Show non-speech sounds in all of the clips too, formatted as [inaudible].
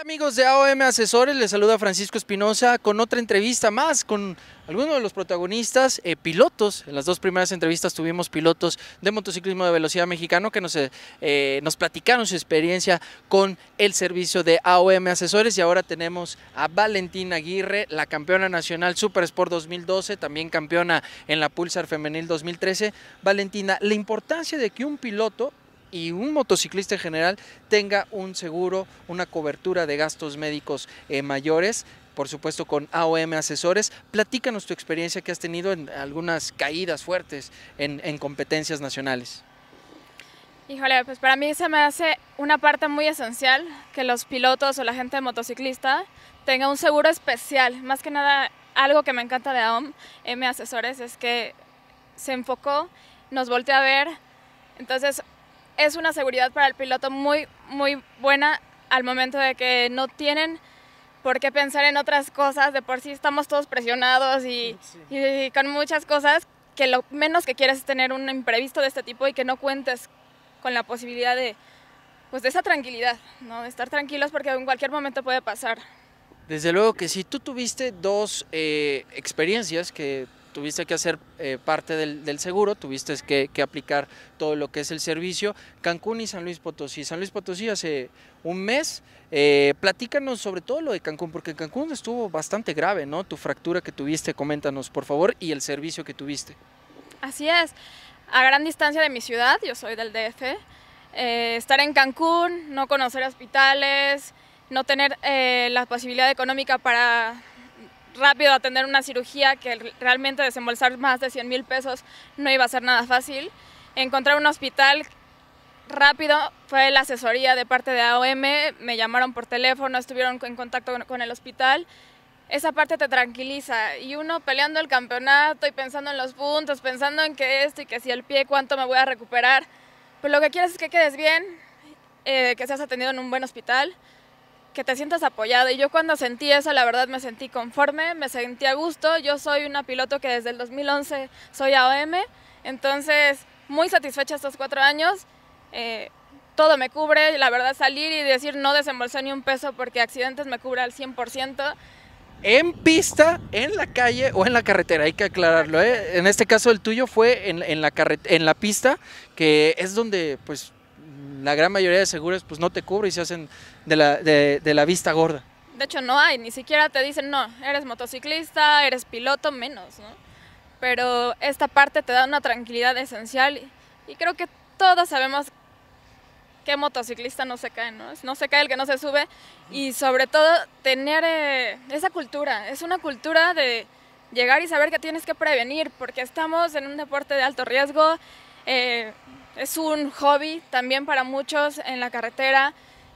amigos de AOM Asesores? Les saluda Francisco Espinosa con otra entrevista más con algunos de los protagonistas, eh, pilotos. En las dos primeras entrevistas tuvimos pilotos de motociclismo de velocidad mexicano que nos, eh, eh, nos platicaron su experiencia con el servicio de AOM Asesores y ahora tenemos a Valentina Aguirre, la campeona nacional Super Sport 2012, también campeona en la Pulsar Femenil 2013. Valentina, la importancia de que un piloto y un motociclista en general tenga un seguro, una cobertura de gastos médicos eh, mayores por supuesto con AOM Asesores. Platícanos tu experiencia que has tenido en algunas caídas fuertes en, competencias nacionales. Híjole, pues para mí se me hace una parte muy esencial que los pilotos o la gente motociclista tenga un seguro especial. Más que nada, algo que me encanta de AOM M Asesores es que se enfocó, nos volteó a ver. Entonces, es una seguridad para el piloto muy, muy buena al momento de que no tienen por qué pensar en otras cosas, de por sí estamos todos presionados y, con muchas cosas que lo menos que quieres es tener un imprevisto de este tipo y que no cuentes con la posibilidad de, pues de esa tranquilidad, ¿no? de estar tranquilos porque en cualquier momento puede pasar. Desde luego que si tú tuviste dos eh, experiencias que tuviste que hacer eh, parte del, del, seguro, tuviste que, que, aplicar todo lo que es el servicio. Cancún y San Luis Potosí. San Luis Potosí hace un mes. Eh, platícanos sobre todo lo de Cancún, porque Cancún estuvo bastante grave, ¿no? Tu fractura que tuviste, coméntanos por favor, y el servicio que tuviste. Así es. A gran distancia de mi ciudad, yo soy del DF, eh, estar en Cancún, no conocer hospitales, no tener la posibilidad económica para rápido a tener una cirugía que realmente desembolsar más de 100 mil pesos no iba a ser nada fácil. Encontrar un hospital rápido fue la asesoría de parte de AOM, me llamaron por teléfono, estuvieron en contacto con el hospital. Esa parte te tranquiliza y uno peleando el campeonato y pensando en los puntos, pensando en que esto y que si el pie cuánto me voy a recuperar. pues lo que quieres es que quedes bien, eh, que seas atendido en un buen hospital, que te sientas apoyado. Y yo cuando sentí eso, la verdad me sentí conforme, me sentí a gusto. Yo soy una piloto que desde el 2011 soy AOM, entonces muy satisfecha estos cuatro años. Eh, todo me cubre, la verdad salir y decir no desembolsé ni un peso porque accidentes me cubre al 100%. En pista, en la calle o en la carretera, hay que aclararlo. ¿eh? En este caso el tuyo fue en, la, en la pista, que es donde pues la gran mayoría de seguros pues no te cubre y se hacen de la, vista gorda. De hecho no hay, ni siquiera te dicen, no, eres motociclista, eres piloto, menos, ¿no? Pero esta parte te da una tranquilidad esencial y, creo que todos sabemos que motociclista no se cae, ¿no? No se cae el que no se sube y sobre todo tener eh, esa cultura, es una cultura de llegar y saber que tienes que prevenir porque estamos en un deporte de alto riesgo, eh, es un hobby también para muchos en la carretera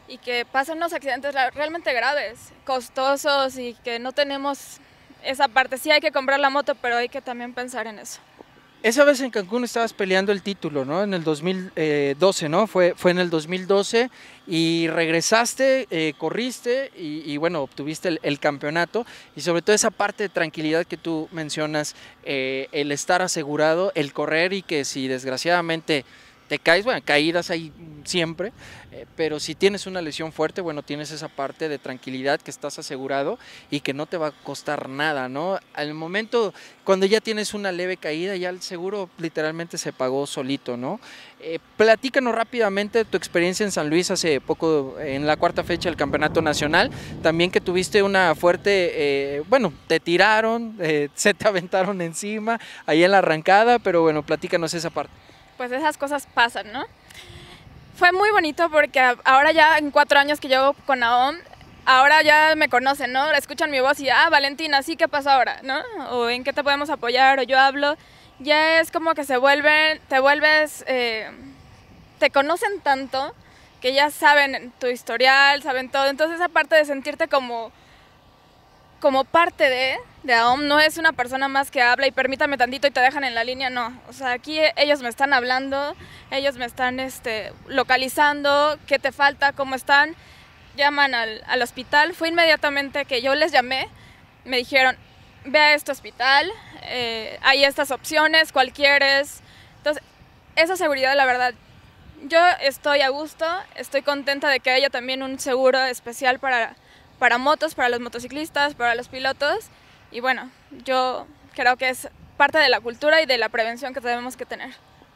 y que pasan unos accidentes realmente graves, costosos y que no tenemos esa parte. Sí hay que comprar la moto, pero hay que también pensar en eso. Esa vez en Cancún estabas peleando el título, ¿no? En el 2012, eh, ¿no? Fue, fue en el 2012 y regresaste, eh, corriste y, bueno, obtuviste el, campeonato y sobre todo esa parte de tranquilidad que tú mencionas, eh, el estar asegurado, el correr y que si desgraciadamente bueno, caídas hay siempre, eh, pero si tienes una lesión fuerte, bueno, tienes esa parte de tranquilidad que estás asegurado y que no te va a costar nada, ¿no? Al momento, cuando ya tienes una leve caída, ya el seguro literalmente se pagó solito, ¿no? Eh, platícanos rápidamente tu experiencia en San Luis hace poco, en la cuarta fecha del Campeonato Nacional, también que tuviste una fuerte, eh, bueno, te tiraron, [laughs] se te aventaron encima, ahí en la arrancada, pero bueno, platícanos esa parte pues esas cosas pasan, ¿no? Fue muy bonito porque ahora ya en cuatro años que llevo con AOM, ahora ya me conocen, ¿no? Escuchan mi voz y, ah, Valentina, sí, ¿qué pasó ahora? ¿No? O en qué te podemos apoyar, o yo hablo. Ya es como que se vuelven, te vuelves, eh, te conocen tanto que ya saben tu historial, saben todo. Entonces, esa parte de sentirte como, como parte de, de AOM no es una persona más que habla y permítame tantito y te dejan en la línea, no. O sea, aquí e, ellos me están hablando, ellos me están este, localizando, qué te falta, cómo están. Llaman al, hospital. Fue inmediatamente que yo les llamé, me dijeron, ve a este hospital, eh, hay estas opciones, cuál quieres. Entonces, esa seguridad, la verdad, yo estoy a gusto, estoy contenta de que haya también un seguro especial para, para motos, para los motociclistas, para los pilotos y bueno, yo creo que es parte de la cultura y de la prevención que tenemos que tener.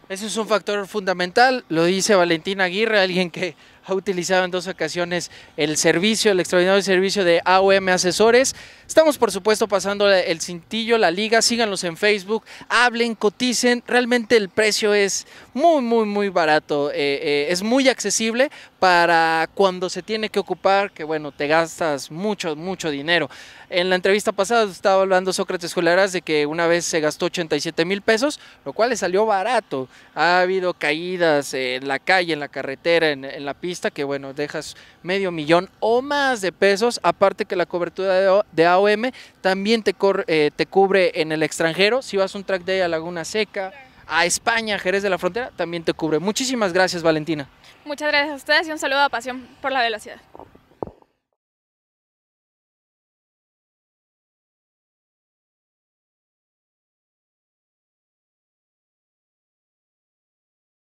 Ese es un factor fundamental, lo dice Valentina Aguirre, alguien que ha utilizado en dos ocasiones el servicio, el extraordinario servicio de AOM Asesores. Estamos por supuesto pasando el cintillo, la liga, síganlos en Facebook, hablen, coticen, realmente el precio es muy, muy, muy barato, eh, eh, es muy accesible para cuando se tiene que ocupar, que bueno, te gastas mucho, mucho dinero. En la entrevista pasada estaba hablando Sócrates Jularás de que una vez se gastó 87 mil pesos, lo cual le salió barato. Ha habido caídas en la calle, en la carretera, en la pista que, bueno, dejas medio millón o más de pesos, aparte que la cobertura de, AOM también te, eh, te cubre en el extranjero, si vas un track day a Laguna Seca, a España, Jerez de la Frontera, también te cubre. Muchísimas gracias, Valentina. Muchas gracias a ustedes y un saludo a Pasión por la Velocidad.